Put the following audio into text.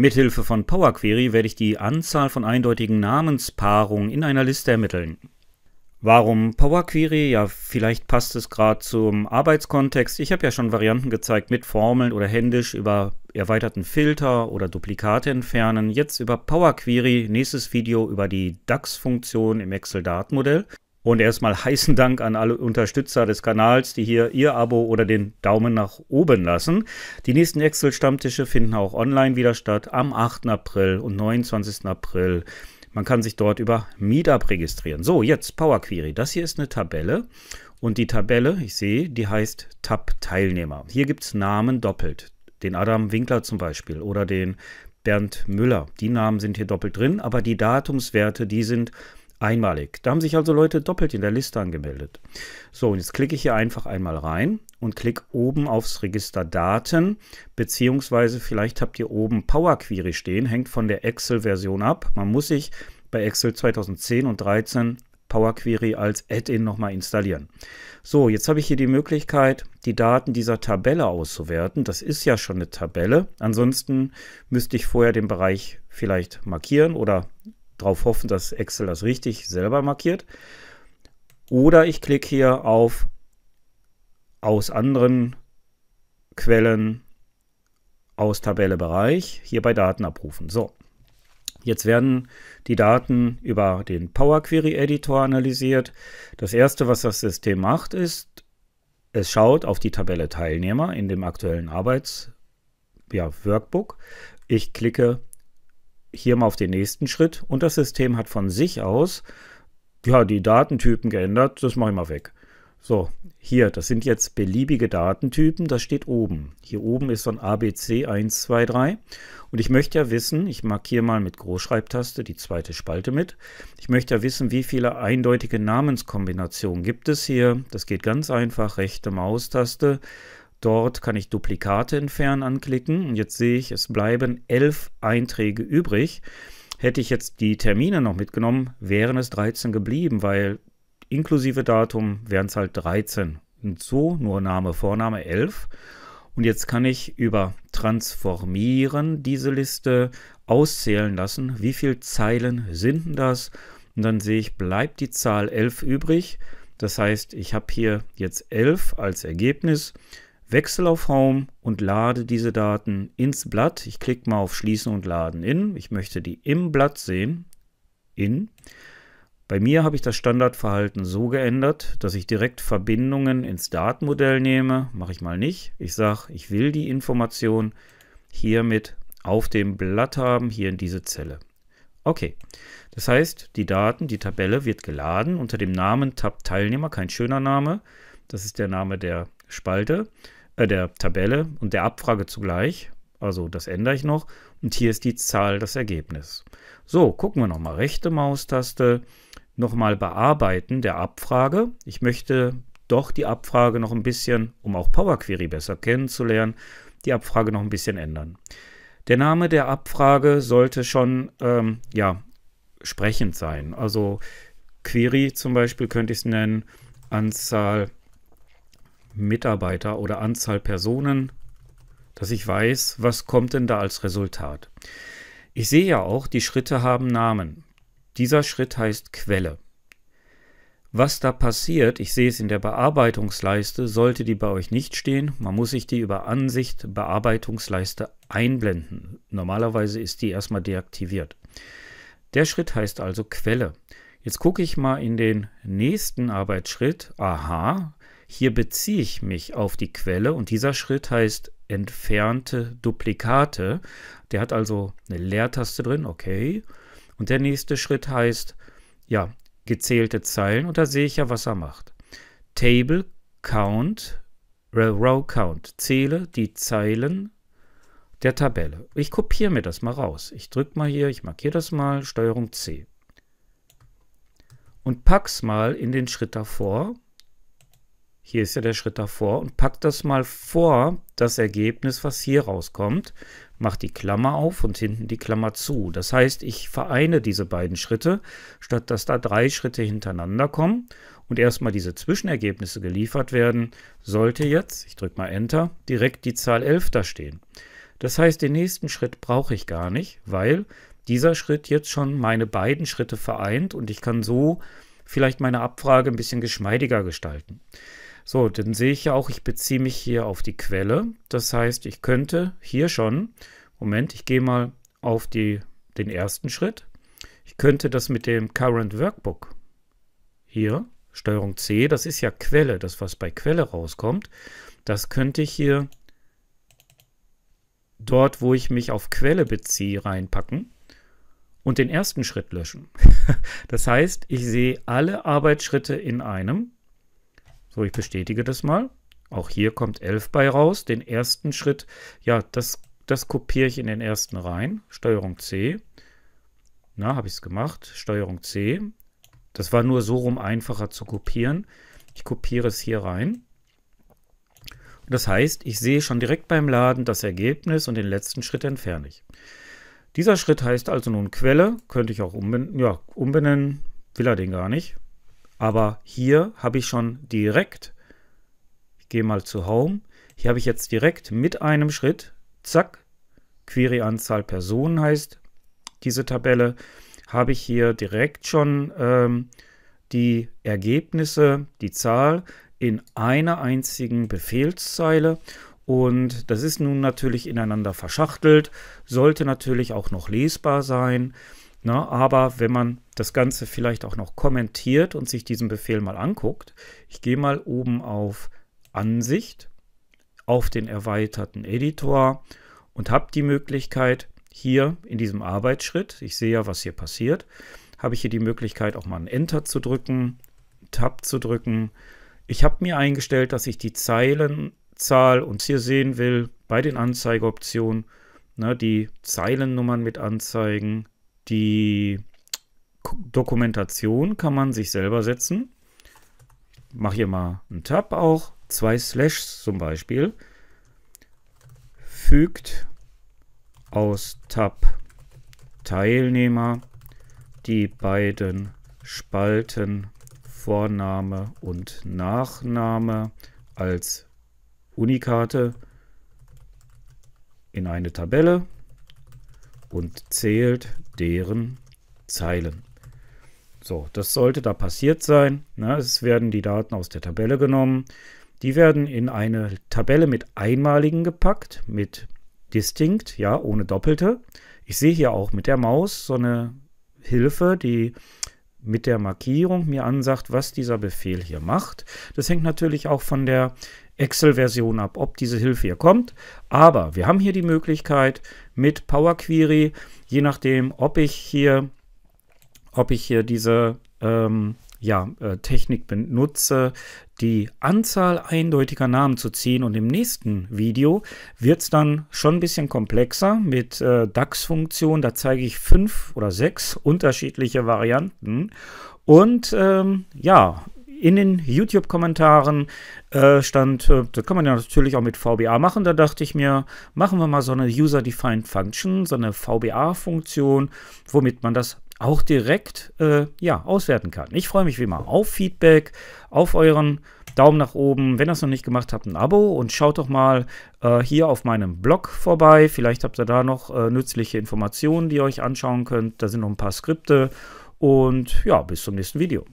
Mithilfe von Power Query werde ich die Anzahl von eindeutigen Namenspaarungen in einer Liste ermitteln. Warum Power Query? Ja, vielleicht passt es gerade zum Arbeitskontext. Ich habe ja schon Varianten gezeigt mit Formeln oder händisch über erweiterten Filter oder Duplikate entfernen. Jetzt über Power Query, nächstes Video über die DAX-Funktion im Excel-Datenmodell. Und erstmal heißen Dank an alle Unterstützer des Kanals, die hier ihr Abo oder den Daumen nach oben lassen. Die nächsten Excel-Stammtische finden auch online wieder statt am 8. April und 29. April. Man kann sich dort über Meetup registrieren. So, jetzt Power Query. Das hier ist eine Tabelle. Und die Tabelle, ich sehe, die heißt Tab-Teilnehmer. Hier gibt es Namen doppelt. Den Adam Winkler zum Beispiel oder den Bernd Müller. Die Namen sind hier doppelt drin, aber die Datumswerte, die sind doppelt einmalig. Da haben sich also Leute doppelt in der Liste angemeldet. So, und jetzt klicke ich hier einfach einmal rein und klicke oben aufs Register Daten, beziehungsweise vielleicht habt ihr oben Power Query stehen, hängt von der Excel-Version ab. Man muss sich bei Excel 2010 und 13 Power Query als Add-in nochmal installieren. So, jetzt habe ich hier die Möglichkeit, die Daten dieser Tabelle auszuwerten. Das ist ja schon eine Tabelle. Ansonsten müsste ich vorher den Bereich vielleicht markieren oder darauf hoffen, dass Excel das richtig selber markiert. Oder ich klicke hier auf aus anderen Quellen aus Tabelle Bereich hier bei Daten abrufen. So, jetzt werden die Daten über den Power Query Editor analysiert. Das erste, was das System macht, ist, es schaut auf die Tabelle Teilnehmer in dem aktuellen Arbeits ja, Ich klicke hier mal auf den nächsten Schritt und das System hat von sich aus, ja, die Datentypen geändert, das mache ich mal weg. So, hier, das sind jetzt beliebige Datentypen, das steht oben. Hier oben ist so ein ABC 123 und ich möchte ja wissen, ich markiere mal mit Großschreibtaste die zweite Spalte mit, ich möchte ja wissen, wie viele eindeutige Namenskombinationen gibt es hier. Das geht ganz einfach, rechte Maustaste, Dort kann ich Duplikate entfernen anklicken und jetzt sehe ich, es bleiben elf Einträge übrig. Hätte ich jetzt die Termine noch mitgenommen, wären es 13 geblieben, weil inklusive Datum wären es halt 13. Und so nur Name, Vorname 11. Und jetzt kann ich über Transformieren diese Liste auszählen lassen. Wie viele Zeilen sind denn das? Und dann sehe ich, bleibt die Zahl 11 übrig. Das heißt, ich habe hier jetzt 11 als Ergebnis. Wechsel auf Home und lade diese Daten ins Blatt. Ich klicke mal auf Schließen und Laden in. Ich möchte die im Blatt sehen. In. Bei mir habe ich das Standardverhalten so geändert, dass ich direkt Verbindungen ins Datenmodell nehme. Mache ich mal nicht. Ich sage, ich will die Information hiermit auf dem Blatt haben, hier in diese Zelle. Okay, das heißt, die Daten, die Tabelle wird geladen unter dem Namen Tab Teilnehmer, kein schöner Name. Das ist der Name der Spalte äh, der Tabelle und der Abfrage zugleich. Also das ändere ich noch. Und hier ist die Zahl, das Ergebnis. So, gucken wir nochmal. Rechte Maustaste, nochmal bearbeiten der Abfrage. Ich möchte doch die Abfrage noch ein bisschen, um auch Power Query besser kennenzulernen, die Abfrage noch ein bisschen ändern. Der Name der Abfrage sollte schon ähm, ja, sprechend sein. Also Query zum Beispiel könnte ich es nennen, Anzahl Mitarbeiter oder Anzahl Personen, dass ich weiß, was kommt denn da als Resultat. Ich sehe ja auch, die Schritte haben Namen. Dieser Schritt heißt Quelle. Was da passiert, ich sehe es in der Bearbeitungsleiste, sollte die bei euch nicht stehen. Man muss sich die über Ansicht Bearbeitungsleiste einblenden. Normalerweise ist die erstmal deaktiviert. Der Schritt heißt also Quelle. Jetzt gucke ich mal in den nächsten Arbeitsschritt. Aha, hier beziehe ich mich auf die Quelle und dieser Schritt heißt entfernte Duplikate. Der hat also eine Leertaste drin, okay. Und der nächste Schritt heißt, ja, gezählte Zeilen und da sehe ich ja, was er macht. Table Count, Row Count, zähle die Zeilen der Tabelle. Ich kopiere mir das mal raus. Ich drücke mal hier, ich markiere das mal, Steuerung C. Und pack's mal in den Schritt davor hier ist ja der Schritt davor und packt das mal vor das Ergebnis, was hier rauskommt. Macht die Klammer auf und hinten die Klammer zu. Das heißt, ich vereine diese beiden Schritte, statt dass da drei Schritte hintereinander kommen und erstmal diese Zwischenergebnisse geliefert werden, sollte jetzt, ich drücke mal Enter, direkt die Zahl 11 da stehen. Das heißt, den nächsten Schritt brauche ich gar nicht, weil dieser Schritt jetzt schon meine beiden Schritte vereint und ich kann so vielleicht meine Abfrage ein bisschen geschmeidiger gestalten. So, dann sehe ich ja auch, ich beziehe mich hier auf die Quelle. Das heißt, ich könnte hier schon, Moment, ich gehe mal auf die, den ersten Schritt. Ich könnte das mit dem Current Workbook hier, Steuerung C, das ist ja Quelle, das was bei Quelle rauskommt, das könnte ich hier dort, wo ich mich auf Quelle beziehe, reinpacken und den ersten Schritt löschen. das heißt, ich sehe alle Arbeitsschritte in einem so, ich bestätige das mal. Auch hier kommt 11 bei raus. Den ersten Schritt, ja, das, das kopiere ich in den ersten rein. Steuerung C. Na, habe ich es gemacht. Steuerung C. Das war nur so rum einfacher zu kopieren. Ich kopiere es hier rein. Und das heißt, ich sehe schon direkt beim Laden das Ergebnis und den letzten Schritt entferne ich. Dieser Schritt heißt also nun Quelle. Könnte ich auch umben ja, umbenennen. Will er den gar nicht. Aber hier habe ich schon direkt, ich gehe mal zu Home, hier habe ich jetzt direkt mit einem Schritt, zack, Query Anzahl Personen heißt diese Tabelle, habe ich hier direkt schon ähm, die Ergebnisse, die Zahl in einer einzigen Befehlszeile und das ist nun natürlich ineinander verschachtelt, sollte natürlich auch noch lesbar sein. Na, aber wenn man das Ganze vielleicht auch noch kommentiert und sich diesen Befehl mal anguckt, ich gehe mal oben auf Ansicht, auf den erweiterten Editor und habe die Möglichkeit, hier in diesem Arbeitsschritt, ich sehe ja, was hier passiert, habe ich hier die Möglichkeit, auch mal ein Enter zu drücken, Tab zu drücken. Ich habe mir eingestellt, dass ich die Zeilenzahl und hier sehen will, bei den Anzeigeoptionen, ne, die Zeilennummern mit anzeigen, die Dokumentation kann man sich selber setzen. Ich mache hier mal einen Tab auch, zwei Slashs zum Beispiel. Fügt aus Tab Teilnehmer die beiden Spalten Vorname und Nachname als Unikarte in eine Tabelle und zählt deren Zeilen. So, das sollte da passiert sein. Na, ne? es werden die Daten aus der Tabelle genommen. Die werden in eine Tabelle mit einmaligen gepackt, mit distinkt, ja, ohne Doppelte. Ich sehe hier auch mit der Maus so eine Hilfe, die mit der Markierung mir ansagt, was dieser Befehl hier macht. Das hängt natürlich auch von der Excel-Version ab, ob diese Hilfe hier kommt. Aber wir haben hier die Möglichkeit mit Power Query, je nachdem, ob ich hier, ob ich hier diese ähm, ja, äh, Technik benutze, die Anzahl eindeutiger Namen zu ziehen. Und im nächsten Video wird es dann schon ein bisschen komplexer mit äh, dax funktion Da zeige ich fünf oder sechs unterschiedliche Varianten. Und ähm, ja, in den YouTube-Kommentaren äh, stand, äh, das kann man ja natürlich auch mit VBA machen. Da dachte ich mir, machen wir mal so eine User-Defined Function, so eine VBA-Funktion, womit man das auch direkt äh, ja, auswerten kann. Ich freue mich wie immer auf Feedback, auf euren Daumen nach oben. Wenn ihr es noch nicht gemacht habt, ein Abo und schaut doch mal äh, hier auf meinem Blog vorbei. Vielleicht habt ihr da noch äh, nützliche Informationen, die ihr euch anschauen könnt. Da sind noch ein paar Skripte. Und ja, bis zum nächsten Video.